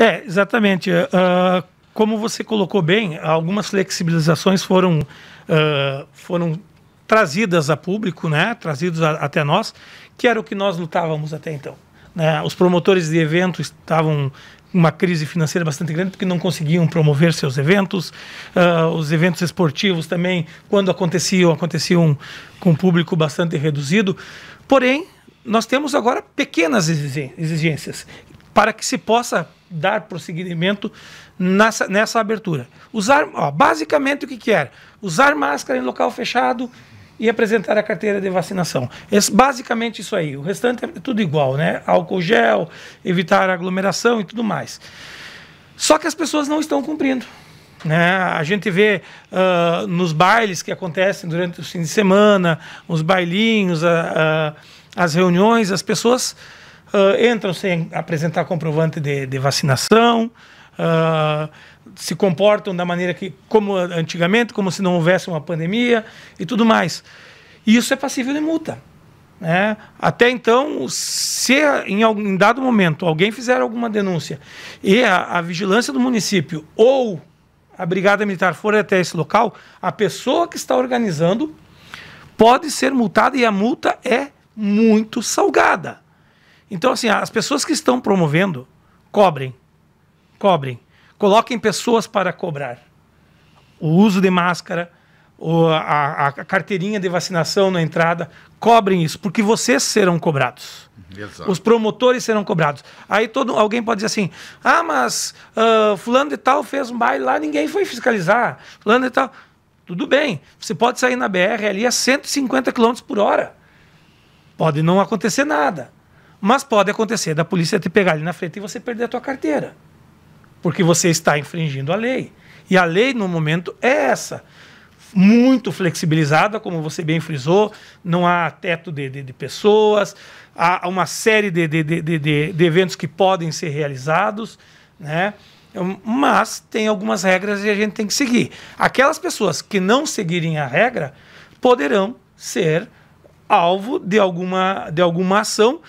É, exatamente. Uh, como você colocou bem, algumas flexibilizações foram, uh, foram trazidas a público, né, trazidas até nós, que era o que nós lutávamos até então. Né? Os promotores de eventos estavam uma crise financeira bastante grande porque não conseguiam promover seus eventos. Uh, os eventos esportivos também, quando aconteciam, aconteciam com um público bastante reduzido. Porém, nós temos agora pequenas exigências para que se possa dar prosseguimento nessa, nessa abertura. Usar, ó, basicamente o que, que era? Usar máscara em local fechado e apresentar a carteira de vacinação. Esse, basicamente isso aí. O restante é tudo igual, né? Álcool gel, evitar aglomeração e tudo mais. Só que as pessoas não estão cumprindo. Né? A gente vê uh, nos bailes que acontecem durante o fim de semana, os bailinhos, as reuniões, as pessoas uh, entram sem apresentar comprovante de, de vacinação, uh, se comportam da maneira que, como antigamente, como se não houvesse uma pandemia e tudo mais. E isso é passível de multa. Né? Até então, se em, algum, em dado momento alguém fizer alguma denúncia e a, a vigilância do município ou a brigada militar for até esse local, a pessoa que está organizando pode ser multada e a multa é muito salgada. Então, assim, as pessoas que estão promovendo, cobrem. Cobrem. Coloquem pessoas para cobrar. O uso de máscara, a, a carteirinha de vacinação na entrada, cobrem isso, porque vocês serão cobrados. Exato. Os promotores serão cobrados. Aí todo, alguém pode dizer assim: ah, mas uh, fulano de tal fez um baile lá, ninguém foi fiscalizar. Fulano de tal. Tudo bem, você pode sair na BR ali a 150 km por hora. Pode não acontecer nada. Mas pode acontecer da polícia te pegar ali na frente e você perder a tua carteira. Porque você está infringindo a lei. E a lei, no momento, é essa. Muito flexibilizada, como você bem frisou, não há teto de, de, de pessoas, há uma série de, de, eventos que podem ser realizados, né? mas tem algumas regras e a gente tem que seguir. Aquelas pessoas que não seguirem a regra poderão ser alvo de alguma, de alguma ação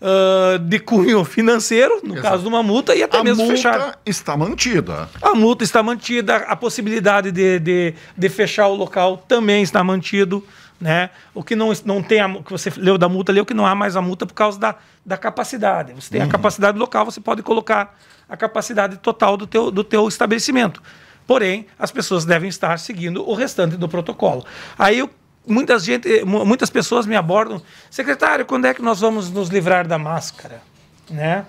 uh, de cunho financeiro, no Exato. caso de uma multa, e até a mesmo fechar. A multa está mantida. A multa está mantida, a possibilidade de, de, de fechar o local também está mantido. Né? O que não, não tem, a, que você leu da multa ali, é o que não há mais a multa por causa da, da capacidade. Você tem uhum. a capacidade local, você pode colocar a capacidade total do teu, do teu estabelecimento. Porém, as pessoas devem estar seguindo o restante do protocolo. Aí o muitas, gente, muitas pessoas me abordam, secretário, quando é que nós vamos nos livrar da máscara? Né?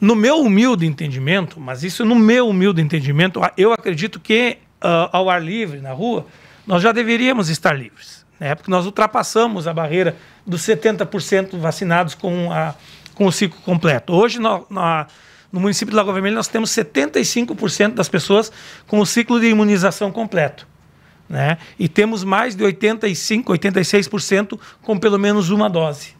No meu humilde entendimento, mas isso no meu humilde entendimento, eu acredito que uh, ao ar livre, na rua, nós já deveríamos estar livres. Né? Porque nós ultrapassamos a barreira dos 70% vacinados com, a, com o ciclo completo. Hoje, no, na, no município de Lagoa Vermelha, nós temos 75% das pessoas com o ciclo de imunização completo. Né? E temos mais de 85, 86% com pelo menos uma dose.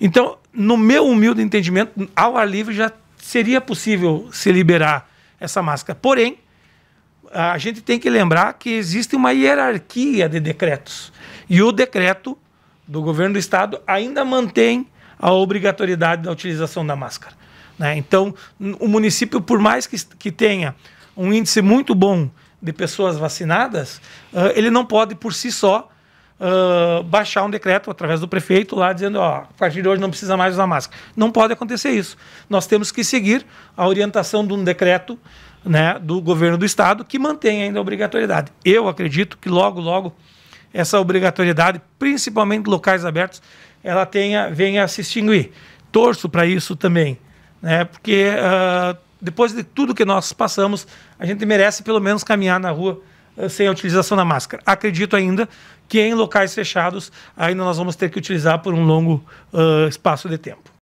Então, no meu humilde entendimento, ao ar livre já seria possível se liberar essa máscara. Porém, a gente tem que lembrar que existe uma hierarquia de decretos. E o decreto do governo do estado ainda mantém a obrigatoriedade da utilização da máscara. Né? Então, o município, por mais que, que tenha um índice muito bom de pessoas vacinadas, uh, ele não pode, por si só, uh, baixar um decreto através do prefeito lá dizendo: ó, a partir de hoje não precisa mais usar máscara. Não pode acontecer isso. Nós temos que seguir a orientação de um decreto. Né, do governo do estado que mantém ainda a obrigatoriedade. Eu acredito que logo, logo essa obrigatoriedade, principalmente locais abertos, ela tenha venha a se extinguir. Torço para isso também, né, porque uh, depois de tudo que nós passamos, a gente merece pelo menos caminhar na rua eh, sem a utilização da máscara. Acredito ainda que em locais fechados ainda nós vamos ter que utilizar por um longo uh, espaço de tempo.